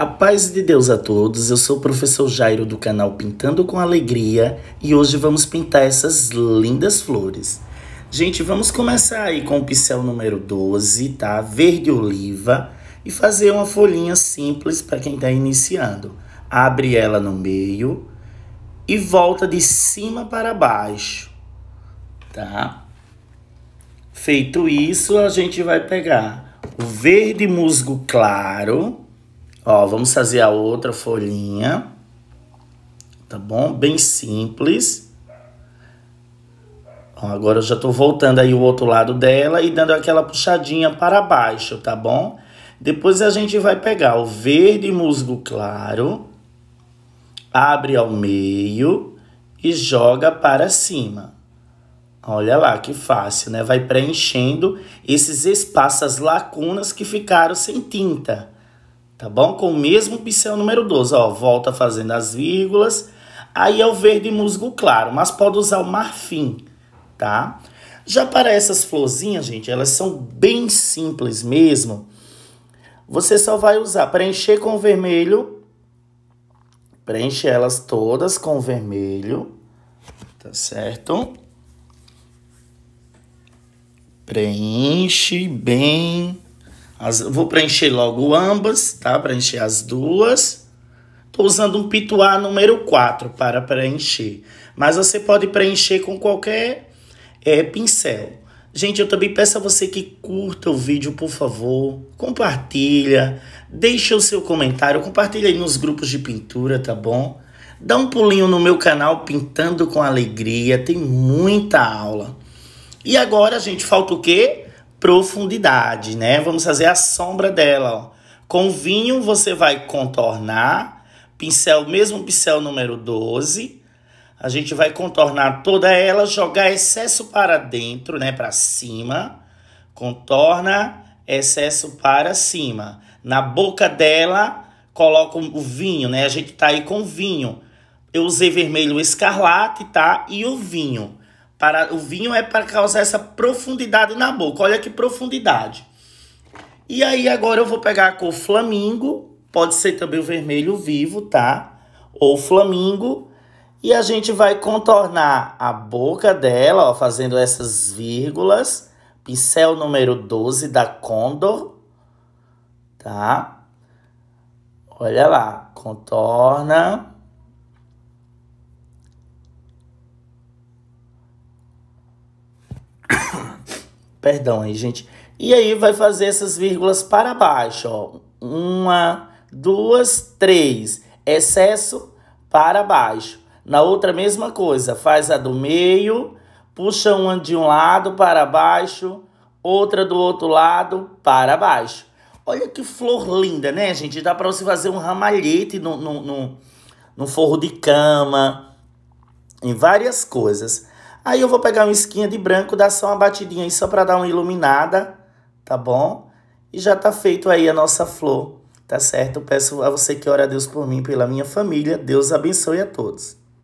A paz de Deus a todos, eu sou o professor Jairo do canal Pintando com Alegria e hoje vamos pintar essas lindas flores. Gente, vamos começar aí com o pincel número 12, tá? Verde oliva e fazer uma folhinha simples para quem está iniciando. Abre ela no meio e volta de cima para baixo, tá? Feito isso, a gente vai pegar o verde musgo claro Ó, vamos fazer a outra folhinha, tá bom? Bem simples. Ó, agora eu já tô voltando aí o outro lado dela e dando aquela puxadinha para baixo, tá bom? Depois a gente vai pegar o verde musgo claro, abre ao meio e joga para cima. Olha lá que fácil, né? Vai preenchendo esses espaços, as lacunas que ficaram sem tinta tá bom? Com o mesmo pincel número 12, ó, volta fazendo as vírgulas. Aí é o verde musgo claro, mas pode usar o marfim, tá? Já para essas florzinhas, gente, elas são bem simples mesmo. Você só vai usar preencher com vermelho, preenche elas todas com vermelho, tá certo? Preenche bem as, vou preencher logo ambas, tá? Preencher as duas. Estou usando um pituá número 4 para preencher. Mas você pode preencher com qualquer é, pincel. Gente, eu também peço a você que curta o vídeo, por favor. Compartilha, deixa o seu comentário, compartilha aí nos grupos de pintura, tá bom? Dá um pulinho no meu canal Pintando com Alegria, tem muita aula. E agora, gente, falta o quê? profundidade, né? Vamos fazer a sombra dela. Ó. Com vinho você vai contornar, pincel, mesmo pincel número 12. A gente vai contornar toda ela, jogar excesso para dentro, né, para cima. Contorna, excesso para cima. Na boca dela, coloca o vinho, né? A gente tá aí com vinho. Eu usei vermelho escarlate, tá? E o vinho. Para, o vinho é para causar essa profundidade na boca. Olha que profundidade. E aí agora eu vou pegar a cor flamingo, pode ser também o vermelho vivo, tá? Ou flamingo. E a gente vai contornar a boca dela, ó, fazendo essas vírgulas. Pincel número 12 da Condor, tá? Olha lá, contorna. Perdão aí, gente. E aí vai fazer essas vírgulas para baixo, ó. Uma, duas, três. Excesso para baixo. Na outra, mesma coisa. Faz a do meio, puxa uma de um lado para baixo, outra do outro lado para baixo. Olha que flor linda, né, gente? Dá para você fazer um ramalhete no, no, no, no forro de cama, em várias coisas. Aí eu vou pegar uma esquinha de branco, dar só uma batidinha aí só para dar uma iluminada, tá bom? E já tá feito aí a nossa flor, tá certo? Eu peço a você que ora a Deus por mim, pela minha família. Deus abençoe a todos.